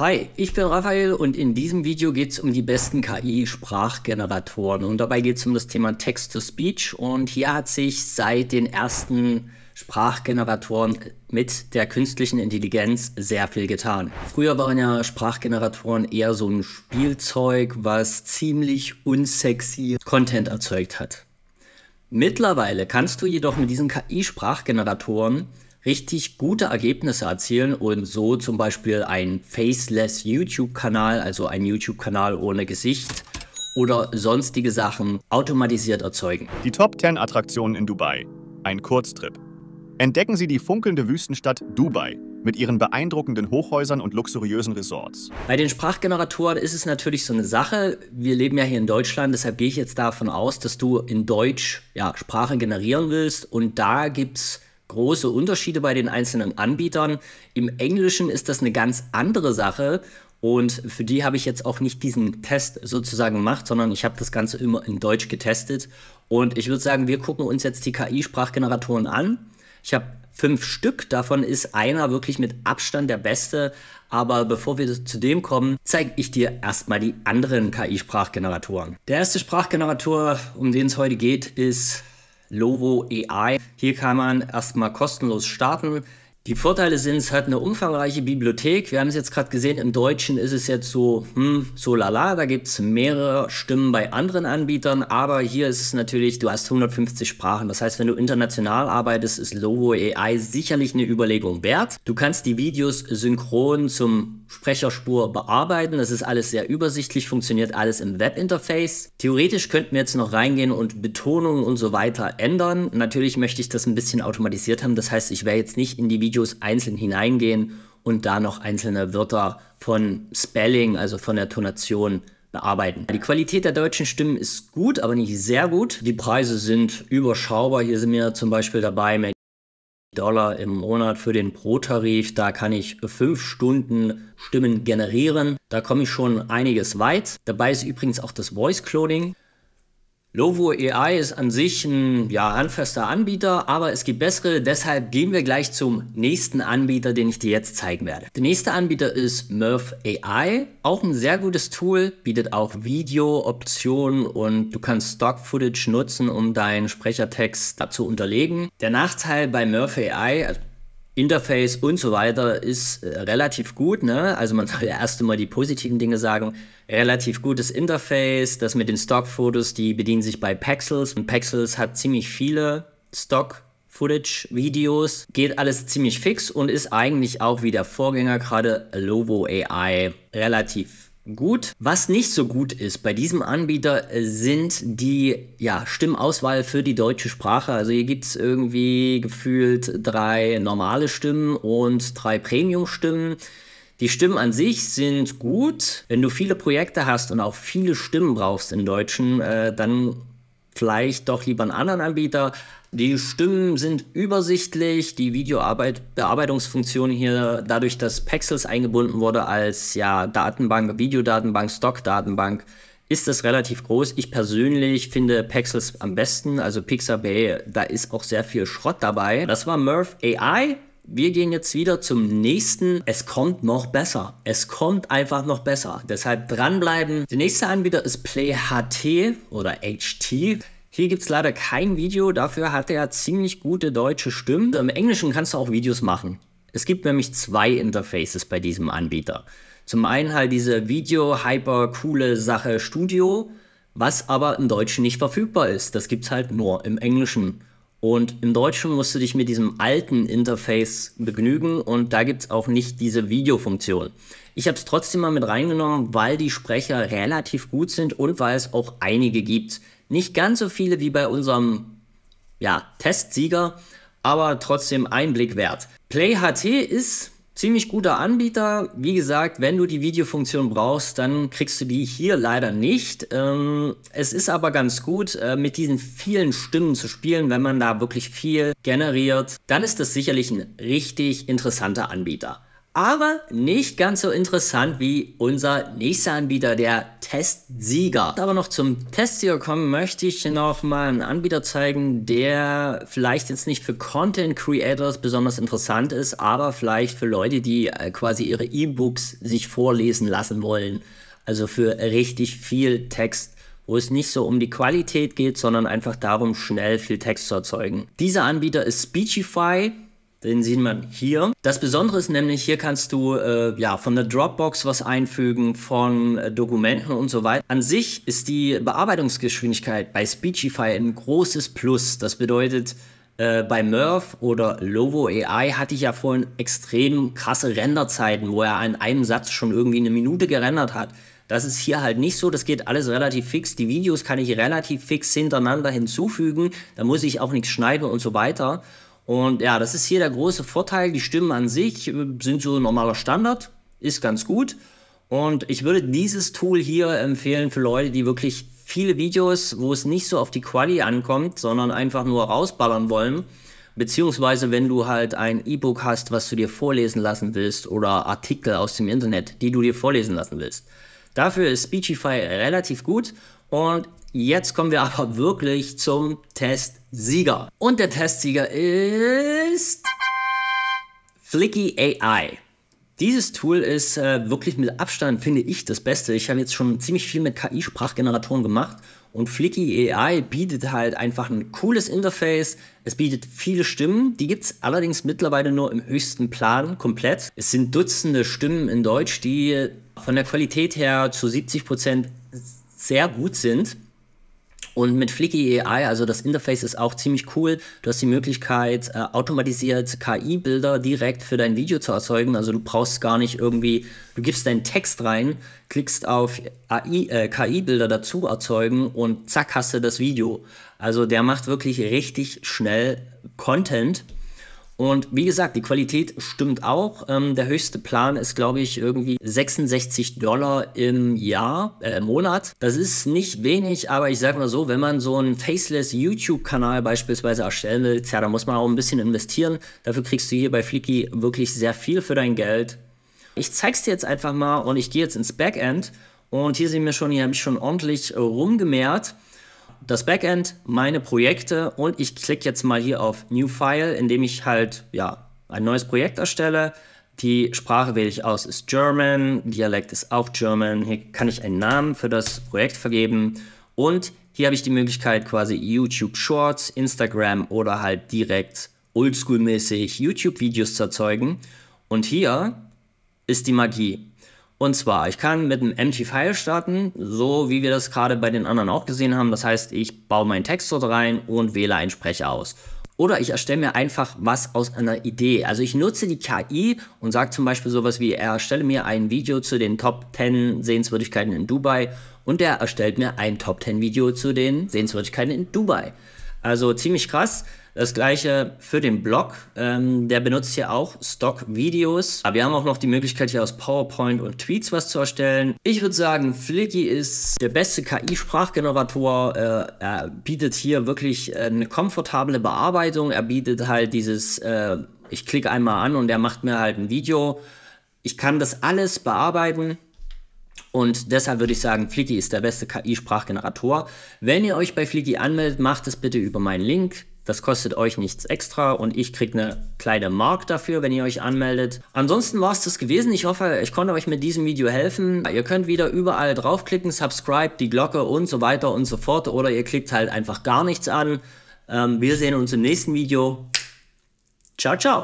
Hi, ich bin Raphael und in diesem Video geht es um die besten KI-Sprachgeneratoren und dabei geht es um das Thema Text-to-Speech und hier hat sich seit den ersten Sprachgeneratoren mit der künstlichen Intelligenz sehr viel getan. Früher waren ja Sprachgeneratoren eher so ein Spielzeug, was ziemlich unsexy Content erzeugt hat. Mittlerweile kannst du jedoch mit diesen KI-Sprachgeneratoren richtig gute Ergebnisse erzielen und so zum Beispiel ein faceless YouTube-Kanal, also ein YouTube-Kanal ohne Gesicht oder sonstige Sachen automatisiert erzeugen. Die Top 10 Attraktionen in Dubai. Ein Kurztrip. Entdecken Sie die funkelnde Wüstenstadt Dubai mit ihren beeindruckenden Hochhäusern und luxuriösen Resorts. Bei den Sprachgeneratoren ist es natürlich so eine Sache. Wir leben ja hier in Deutschland, deshalb gehe ich jetzt davon aus, dass du in Deutsch ja, Sprache generieren willst. Und da gibt es große Unterschiede bei den einzelnen Anbietern. Im Englischen ist das eine ganz andere Sache. Und für die habe ich jetzt auch nicht diesen Test sozusagen gemacht, sondern ich habe das Ganze immer in Deutsch getestet. Und ich würde sagen, wir gucken uns jetzt die KI-Sprachgeneratoren an. Ich habe fünf Stück, davon ist einer wirklich mit Abstand der beste. Aber bevor wir zu dem kommen, zeige ich dir erstmal die anderen KI-Sprachgeneratoren. Der erste Sprachgenerator, um den es heute geht, ist Lovo AI. Hier kann man erstmal kostenlos starten. Die Vorteile sind, es hat eine umfangreiche Bibliothek. Wir haben es jetzt gerade gesehen, im Deutschen ist es jetzt so, hm, so lala, da gibt es mehrere Stimmen bei anderen Anbietern, aber hier ist es natürlich, du hast 150 Sprachen. Das heißt, wenn du international arbeitest, ist Logo AI sicherlich eine Überlegung wert. Du kannst die Videos synchron zum Sprecherspur bearbeiten. Das ist alles sehr übersichtlich, funktioniert alles im Webinterface. Theoretisch könnten wir jetzt noch reingehen und Betonungen und so weiter ändern. Natürlich möchte ich das ein bisschen automatisiert haben. Das heißt, ich wäre jetzt nicht in die Videos Videos einzeln hineingehen und da noch einzelne Wörter von Spelling, also von der Tonation, bearbeiten. Die Qualität der deutschen Stimmen ist gut, aber nicht sehr gut. Die Preise sind überschaubar. Hier sind wir zum Beispiel dabei mit Dollar im Monat für den Pro-Tarif. Da kann ich fünf Stunden Stimmen generieren. Da komme ich schon einiges weit. Dabei ist übrigens auch das Voice-Cloning Lovo AI ist an sich ein ja, handfester Anbieter, aber es gibt bessere, deshalb gehen wir gleich zum nächsten Anbieter, den ich dir jetzt zeigen werde. Der nächste Anbieter ist Murph AI, auch ein sehr gutes Tool, bietet auch Video-Optionen und du kannst Stock-Footage nutzen, um deinen Sprechertext dazu unterlegen. Der Nachteil bei Murph AI, also Interface und so weiter ist äh, relativ gut. Ne? Also man soll ja erst immer die positiven Dinge sagen. Relativ gutes Interface, das mit den Stock-Fotos, die bedienen sich bei Pexels. Und Pexels hat ziemlich viele Stock-Footage-Videos. Geht alles ziemlich fix und ist eigentlich auch wie der Vorgänger gerade Lovo AI relativ gut. Was nicht so gut ist bei diesem Anbieter äh, sind die ja, Stimmauswahl für die deutsche Sprache. Also hier gibt es irgendwie gefühlt drei normale Stimmen und drei Premium-Stimmen. Die Stimmen an sich sind gut. Wenn du viele Projekte hast und auch viele Stimmen brauchst im Deutschen, äh, dann vielleicht doch lieber einen anderen Anbieter. Die Stimmen sind übersichtlich, die Videobearbeitungsfunktion hier, dadurch, dass Pexels eingebunden wurde als ja, Datenbank, Videodatenbank, Stockdatenbank, ist das relativ groß. Ich persönlich finde Pexels am besten, also Pixabay, da ist auch sehr viel Schrott dabei. Das war Murph AI wir gehen jetzt wieder zum nächsten. Es kommt noch besser. Es kommt einfach noch besser. Deshalb dranbleiben. Der nächste Anbieter ist PlayHT oder HT. Hier gibt es leider kein Video, dafür hat er ziemlich gute deutsche Stimmen. Im Englischen kannst du auch Videos machen. Es gibt nämlich zwei Interfaces bei diesem Anbieter. Zum einen halt diese Video-Hyper-coole Sache Studio, was aber im Deutschen nicht verfügbar ist. Das gibt es halt nur im Englischen. Und im Deutschen musst du dich mit diesem alten Interface begnügen und da gibt es auch nicht diese Videofunktion. Ich habe es trotzdem mal mit reingenommen, weil die Sprecher relativ gut sind und weil es auch einige gibt. Nicht ganz so viele wie bei unserem ja, Testsieger, aber trotzdem Einblick wert. PlayHT ist Ziemlich guter Anbieter. Wie gesagt, wenn du die Videofunktion brauchst, dann kriegst du die hier leider nicht. Ähm, es ist aber ganz gut, äh, mit diesen vielen Stimmen zu spielen, wenn man da wirklich viel generiert. Dann ist das sicherlich ein richtig interessanter Anbieter. Aber nicht ganz so interessant wie unser nächster Anbieter, der Testsieger. Aber noch zum Testsieger kommen möchte ich noch mal einen Anbieter zeigen, der vielleicht jetzt nicht für Content Creators besonders interessant ist, aber vielleicht für Leute, die äh, quasi ihre E-Books sich vorlesen lassen wollen. Also für richtig viel Text wo es nicht so um die Qualität geht, sondern einfach darum, schnell viel Text zu erzeugen. Dieser Anbieter ist Speechify. Den sieht man hier. Das Besondere ist nämlich, hier kannst du äh, ja von der Dropbox was einfügen, von äh, Dokumenten und so weiter. An sich ist die Bearbeitungsgeschwindigkeit bei Speechify ein großes Plus. Das bedeutet, äh, bei Merv oder Lovo AI hatte ich ja vorhin extrem krasse Renderzeiten, wo er an einem Satz schon irgendwie eine Minute gerendert hat. Das ist hier halt nicht so, das geht alles relativ fix. Die Videos kann ich relativ fix hintereinander hinzufügen, da muss ich auch nichts schneiden und so weiter. Und ja, das ist hier der große Vorteil. Die Stimmen an sich äh, sind so ein normaler Standard, ist ganz gut. Und ich würde dieses Tool hier empfehlen für Leute, die wirklich viele Videos, wo es nicht so auf die Quali ankommt, sondern einfach nur rausballern wollen. Beziehungsweise wenn du halt ein E-Book hast, was du dir vorlesen lassen willst oder Artikel aus dem Internet, die du dir vorlesen lassen willst. Dafür ist Speechify relativ gut und Jetzt kommen wir aber wirklich zum Testsieger. Und der Testsieger ist Flicky AI. Dieses Tool ist äh, wirklich mit Abstand, finde ich, das Beste. Ich habe jetzt schon ziemlich viel mit KI-Sprachgeneratoren gemacht und Flicky AI bietet halt einfach ein cooles Interface. Es bietet viele Stimmen, die gibt es allerdings mittlerweile nur im höchsten Plan komplett. Es sind Dutzende Stimmen in Deutsch, die von der Qualität her zu 70% Prozent sehr gut sind. Und mit Flicky AI, also das Interface ist auch ziemlich cool. Du hast die Möglichkeit, äh, automatisiert KI-Bilder direkt für dein Video zu erzeugen. Also du brauchst gar nicht irgendwie, du gibst deinen Text rein, klickst auf äh, KI-Bilder dazu erzeugen und zack hast du das Video. Also der macht wirklich richtig schnell Content. Und wie gesagt, die Qualität stimmt auch. Ähm, der höchste Plan ist, glaube ich, irgendwie 66 Dollar im Jahr, äh, im Monat. Das ist nicht wenig, aber ich sage mal so, wenn man so einen faceless YouTube-Kanal beispielsweise erstellen will, tja, da muss man auch ein bisschen investieren. Dafür kriegst du hier bei Flicky wirklich sehr viel für dein Geld. Ich zeige es dir jetzt einfach mal und ich gehe jetzt ins Backend. Und hier sehen wir schon, hier habe ich schon ordentlich rumgemehrt das Backend, meine Projekte und ich klicke jetzt mal hier auf New File, indem ich halt ja, ein neues Projekt erstelle. Die Sprache wähle ich aus, ist German, Dialekt ist auch German. Hier kann ich einen Namen für das Projekt vergeben und hier habe ich die Möglichkeit quasi YouTube Shorts, Instagram oder halt direkt oldschool-mäßig YouTube-Videos zu erzeugen. Und hier ist die Magie. Und zwar, ich kann mit einem empty File starten, so wie wir das gerade bei den anderen auch gesehen haben. Das heißt, ich baue meinen Text dort rein und wähle einen Sprecher aus. Oder ich erstelle mir einfach was aus einer Idee. Also ich nutze die KI und sage zum Beispiel sowas wie, er erstelle mir ein Video zu den Top 10 Sehenswürdigkeiten in Dubai und er erstellt mir ein Top 10 Video zu den Sehenswürdigkeiten in Dubai. Also ziemlich krass. Das gleiche für den Blog. Ähm, der benutzt hier auch Stock-Videos. Aber wir haben auch noch die Möglichkeit, hier aus PowerPoint und Tweets was zu erstellen. Ich würde sagen, Flicky ist der beste KI-Sprachgenerator. Äh, er bietet hier wirklich äh, eine komfortable Bearbeitung. Er bietet halt dieses, äh, ich klicke einmal an und er macht mir halt ein Video. Ich kann das alles bearbeiten. Und deshalb würde ich sagen, Flicky ist der beste KI-Sprachgenerator. Wenn ihr euch bei Flicky anmeldet, macht es bitte über meinen Link. Das kostet euch nichts extra und ich kriege eine kleine Mark dafür, wenn ihr euch anmeldet. Ansonsten war es das gewesen. Ich hoffe, ich konnte euch mit diesem Video helfen. Ihr könnt wieder überall draufklicken, subscribe, die Glocke und so weiter und so fort. Oder ihr klickt halt einfach gar nichts an. Ähm, wir sehen uns im nächsten Video. Ciao, ciao.